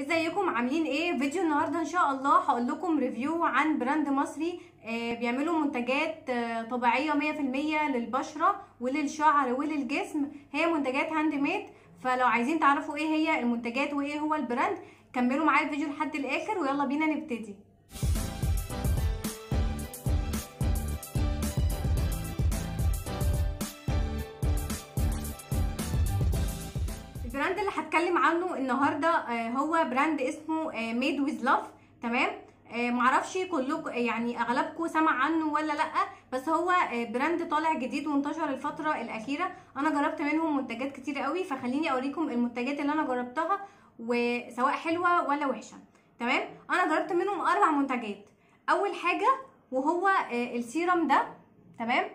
ازيكم عاملين ايه فيديو النهارده ان شاء الله هقول لكم ريفيو عن براند مصري آه، بيعملوا منتجات آه، طبيعيه 100% للبشره وللشعر وللجسم هي منتجات هاند ميد فلو عايزين تعرفوا ايه هي المنتجات وايه هو البراند كملوا معايا الفيديو لحد الاخر ويلا بينا نبتدي اللي هتكلم عنه النهارده آه، هو براند اسمه ميد ويز لاف تمام آه، معرفش كلكم يعني اغلبكم سمع عنه ولا لا بس هو آه، براند طالع جديد وانتشر الفتره الاخيره انا جربت منهم منتجات كتير قوي فخليني اوريكم المنتجات اللي انا جربتها وسواء حلوه ولا وحشه تمام انا جربت منهم اربع منتجات اول حاجه وهو السيرم ده تمام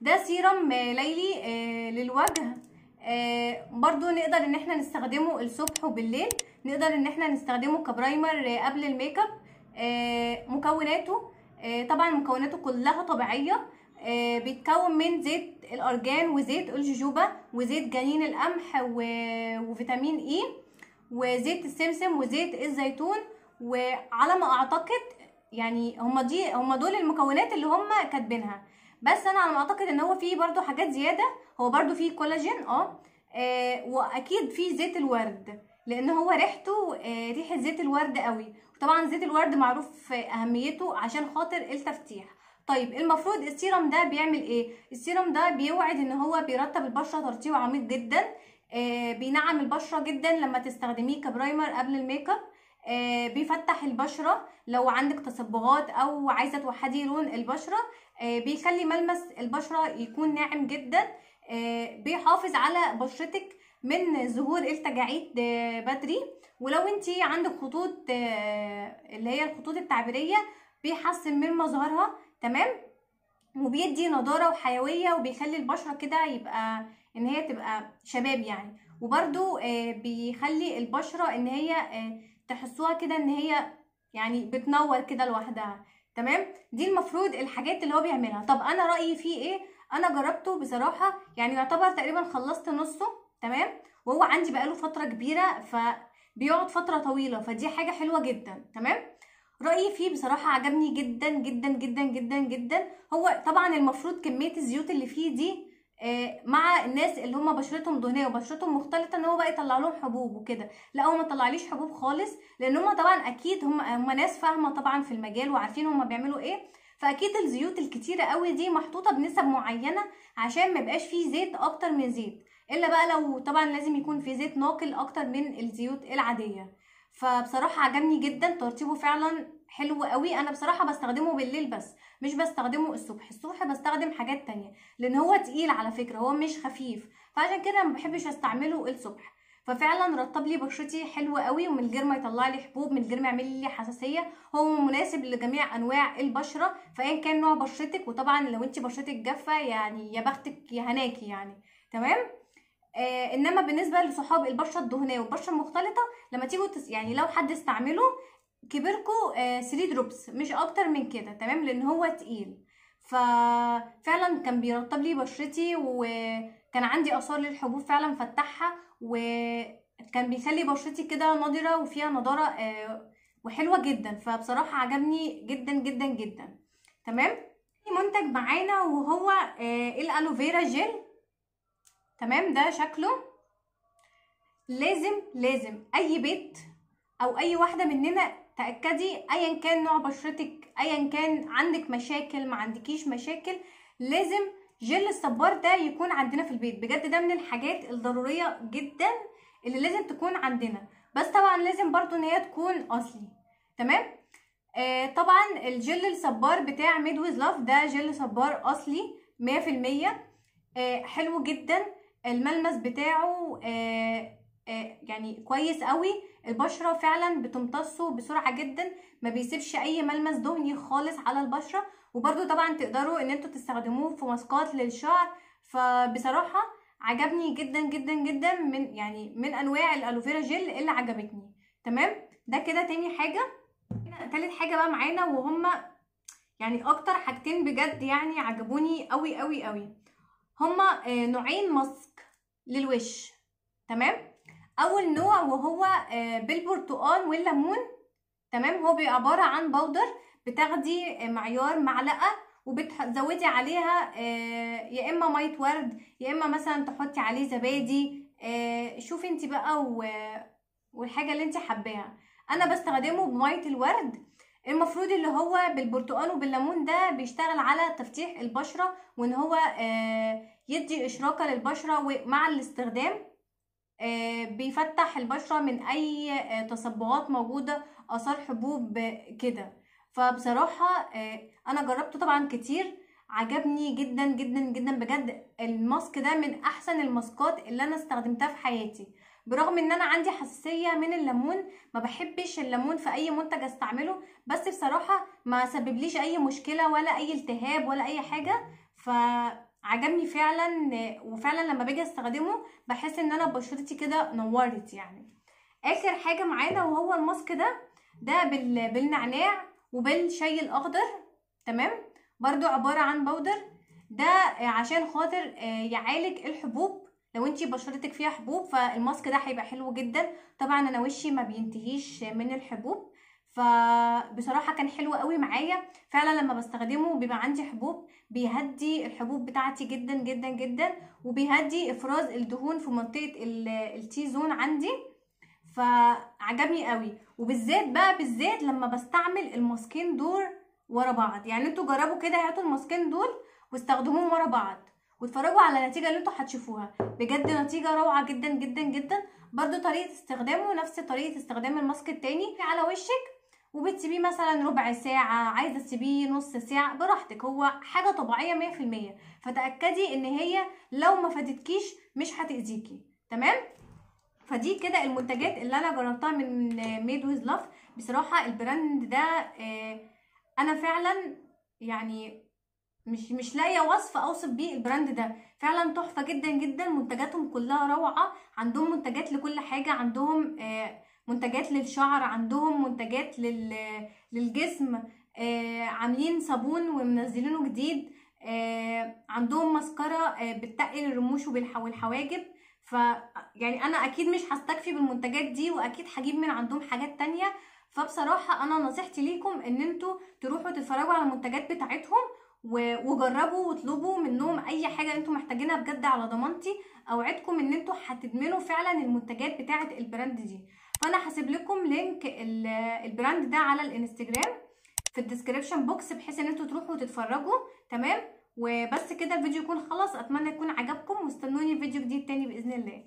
ده سيرم ليلي للوجه آه، برضو نقدر ان احنا نستخدمه الصبح وبالليل نقدر ان احنا نستخدمه كبرايمر آه، قبل الميك اب آه، مكوناته طبعا مكوناته كلها طبيعيه بيتكون من زيت الارجان وزيت الجوجوبا وزيت جنين القمح وفيتامين اي e، وزيت السمسم وزيت الزيتون وعلى ما اعتقد يعني هما دي هما دول المكونات اللي هما كاتبينها بس انا على ما اعتقد ان هو فيه برضو حاجات زياده هو برضو فيه كولاجين اه. اه واكيد فيه زيت الورد لان هو ريحته آه، ريحه زيت الورد قوي وطبعا زيت الورد معروف اهميته عشان خاطر التفتيح طيب المفروض السيرم ده بيعمل ايه السيرم ده بيوعد ان هو بيرطب البشره ترطيب عميق جدا آه، بينعم البشره جدا لما تستخدميه كبرايمر قبل الميك اب بيفتح البشره لو عندك تصبغات او عايزه توحدي لون البشره آه، بيخلي ملمس البشره يكون ناعم جدا آه، بيحافظ على بشرتك من ظهور التجاعيد آه، بدري ولو انت عندك خطوط اللي هي الخطوط التعبيريه بيحسن من مظهرها تمام وبيدي نضاره وحيويه وبيخلي البشره كده يبقى ان هي تبقى شباب يعني وبرده بيخلي البشره ان هي تحسوها كده ان هي يعني بتنور كده لوحدها تمام دي المفروض الحاجات اللي هو بيعملها طب انا رايي فيه ايه انا جربته بصراحه يعني يعتبر تقريبا خلصت نصه تمام وهو عندي بقاله فتره كبيره فبيقعد فتره طويله فدي حاجه حلوه جدا تمام رايي فيه بصراحه عجبني جدا جدا جدا جدا جدا هو طبعا المفروض كميه الزيوت اللي فيه دي آه، مع الناس اللي هم بشرتهم دهنيه وبشرتهم مختلطه ان هو بقى يطلع لهم حبوب وكده لا هو ما طلعليش حبوب خالص لان هم طبعا اكيد هم هم ناس فاهمه طبعا في المجال وعارفين هم بيعملوا ايه فاكيد الزيوت الكتيره قوي دي محطوطه بنسب معينه عشان ما يبقاش فيه زيت اكتر من زيت الا بقى لو طبعا لازم يكون في زيت ناقل اكتر من الزيوت العاديه فبصراحه عجبني جدا ترطيبه فعلا حلو قوي انا بصراحه بستخدمه بالليل بس مش بستخدمه الصبح الصبح بستخدم حاجات تانية لان هو تقيل على فكره هو مش خفيف فعشان كده ما بحبش استعمله الصبح ففعلا رطب لي بشرتي حلوه قوي ومن غير ما يطلع لي حبوب من غير ما يعمل لي حساسيه هو مناسب لجميع انواع البشره فايا كان نوع بشرتك وطبعا لو انت بشرتك جافه يعني يا بختك يا هناكي يعني تمام آه انما بالنسبه لصحاب البشره الدهنيه والبشره المختلطه لما تيجوا تس... يعني لو حد استعمله كبركوا آه دروبس مش اكتر من كده تمام لان هو تقيل ففعلا كان بيرطب لي بشرتي وكان عندي اثار للحبوب فعلا فتحها وكان بيخلي بشرتي كده نضره وفيها نضاره آه وحلوه جدا فبصراحه عجبني جدا جدا جدا تمام منتج معانا وهو آه الالوفيرا جيل تمام ده شكله لازم لازم اي بيت او اي واحده مننا تاكدي ايا كان نوع بشرتك ايا كان عندك مشاكل ما عندكيش مشاكل لازم جل الصبار ده يكون عندنا في البيت بجد ده من الحاجات الضروريه جدا اللي لازم تكون عندنا بس طبعا لازم برضو ان هي تكون اصلي تمام آه طبعا الجل الصبار بتاع ميد ويز لاف ده جل صبار اصلي 100% آه حلو جدا الملمس بتاعه آه، آه، يعني كويس قوي البشره فعلا بتمتصه بسرعه جدا ما بيسيبش اي ملمس دهني خالص على البشره وبرده طبعا تقدروا ان انتوا تستخدموه في ماسكات للشعر فبصراحه عجبني جدا جدا جدا من يعني من انواع الالوفيرا جيل اللي عجبتني تمام ده كده تاني حاجه تالت حاجه بقى معانا وهما يعني اكتر حاجتين بجد يعني عجبوني قوي قوي قوي هما آه، نوعين ماسك للوش تمام اول نوع وهو بالبرتقال آه، والليمون تمام هو بيبقى عباره عن بودر بتاخدي آه، معيار معلقه وبتزودي عليها يا اما ميه ورد يا اما مثلا تحطي عليه زبادي شوفي انت بقى والحاجه اللي انت حباها انا بستخدمه بميه الورد المفروض اللي هو بالبرتقال وبالليمون ده بيشتغل على تفتيح البشره وان هو آه، يدي اشراكة للبشره ومع الاستخدام آه، بيفتح البشره من اي آه، تصبغات موجوده اثار حبوب كده فبصراحه انا جربته طبعا كتير عجبني جدا جدا جدا بجد الماسك ده من احسن الماسكات اللي انا استخدمتها في حياتي برغم ان انا عندي حساسيه من الليمون ما بحبش الليمون في اي منتج استعمله بس بصراحه ما سببليش اي مشكله ولا اي التهاب ولا اي حاجه ف عجبني فعلا وفعلا لما باجي استخدمه بحس ان انا بشرتي كده نورت يعني اخر حاجه معانا وهو الماسك ده ده بالنعناع وبالشاي الاخضر تمام برضو عباره عن بودر ده عشان خاطر آه، يعالج الحبوب لو انتي بشرتك فيها حبوب فالماسك ده هيبقى حلو جدا طبعا انا وشي ما بينتهيش من الحبوب فبصراحه كان حلو قوي معايا فعلا لما بستخدمه بيبقى عندي حبوب بيهدي الحبوب بتاعتي جدا جدا جدا وبيهدي افراز الدهون في منطقه التي زون عندي فعجبني قوي وبالذات بقى بالذات لما بستعمل الماسكين دول ورا بعض يعني انتوا جربوا كده هاتوا الماسكين دول واستخدموهم ورا بعض واتفرجوا على النتيجه اللي انتوا هتشوفوها بجد نتيجه روعه جدا جدا جدا برده طريقه استخدامه نفس طريقه استخدام الماسك التاني على وشك وبتسيبيه مثلا ربع ساعة عايزة تسيبيه نص ساعة براحتك هو حاجة طبيعية 100% فتأكدي ان هي لو ما فادتكيش مش هتأذيكي تمام فدي كده المنتجات اللي انا جربتها من ميد ويز لاف بصراحة البراند ده آه، انا فعلا يعني مش مش لاقيه وصف اوصف بيه البراند ده فعلا تحفه جدا جدا منتجاتهم كلها روعه عندهم منتجات لكل حاجه عندهم آه، منتجات للشعر عندهم منتجات للجسم آه، عاملين صابون ومنزلينه جديد آه، عندهم مسكره بتقل الرموش والحواجب ف يعني انا اكيد مش هستكفي بالمنتجات دي واكيد هجيب من عندهم حاجات تانية فبصراحه انا نصيحتي ليكم ان انتوا تروحوا تتفرجوا على المنتجات بتاعتهم وجربوا واطلبوا منهم اي حاجه انتم محتاجينها بجد على ضمانتي اوعدكم ان انتم هتدمنوا فعلا المنتجات بتاعه البراند دي فانا هسيب لكم لينك البراند ده على الانستجرام في الديسكريبشن بوكس بحيث ان انتم تروحوا وتتفرجوا تمام وبس كده الفيديو يكون خلص اتمنى يكون عجبكم واستنوني فيديو جديد تاني باذن الله